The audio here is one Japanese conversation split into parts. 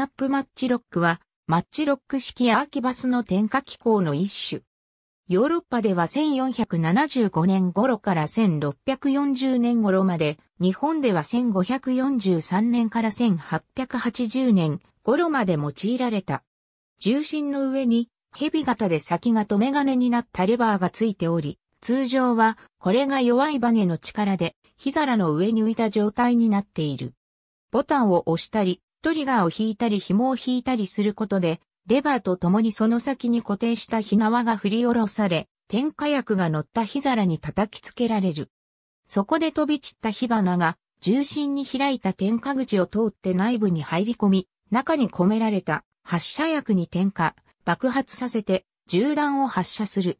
ナップマッチロックは、マッチロック式アーキバスの点火機構の一種。ヨーロッパでは1475年頃から1640年頃まで、日本では1543年から1880年頃まで用いられた。重心の上に、蛇型で先が留め金になったレバーがついており、通常はこれが弱いバネの力で、火皿の上に浮いた状態になっている。ボタンを押したり、トリガーを引いたり紐を引いたりすることで、レバーと共にその先に固定した火縄が振り下ろされ、点火薬が乗った火皿に叩きつけられる。そこで飛び散った火花が、重心に開いた点火口を通って内部に入り込み、中に込められた発射薬に点火、爆発させて銃弾を発射する。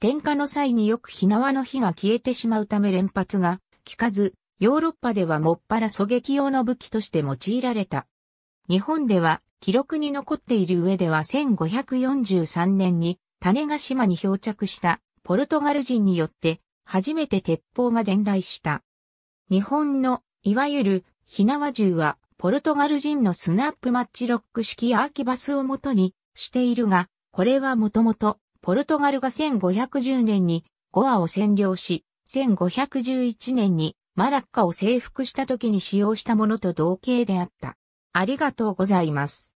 点火の際によく火縄の火が消えてしまうため連発が効かず、ヨーロッパではもっぱら狙撃用の武器として用いられた。日本では記録に残っている上では1543年に種ヶ島に漂着したポルトガル人によって初めて鉄砲が伝来した。日本のいわゆる火縄銃はポルトガル人のスナップマッチロック式アーキバスをもとにしているが、これはもともとポルトガルが1510年にゴアを占領し、1511年にマラッカを征服した時に使用したものと同型であった。ありがとうございます。